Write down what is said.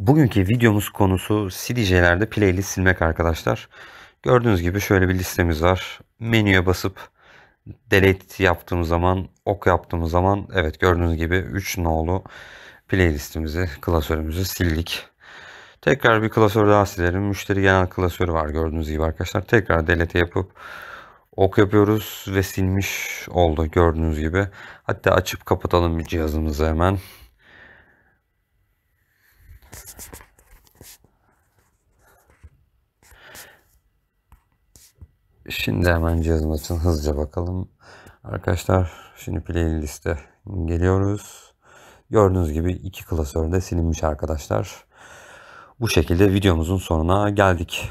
Bugünkü videomuz konusu CDJ'lerde playlist silmek arkadaşlar. Gördüğünüz gibi şöyle bir listemiz var. Menüye basıp delete yaptığımız zaman, ok yaptığımız zaman evet gördüğünüz gibi 3 nolu playlistimizi, klasörümüzü sildik. Tekrar bir klasör daha silelim. Müşteri genel klasörü var gördüğünüz gibi arkadaşlar. Tekrar delete yapıp ok yapıyoruz ve silmiş oldu gördüğünüz gibi. Hatta açıp kapatalım cihazımızı hemen. Şimdi hemen cihazın açın hızlıca bakalım. Arkadaşlar şimdi playlist'e geliyoruz. Gördüğünüz gibi iki klasörde silinmiş arkadaşlar. Bu şekilde videomuzun sonuna geldik.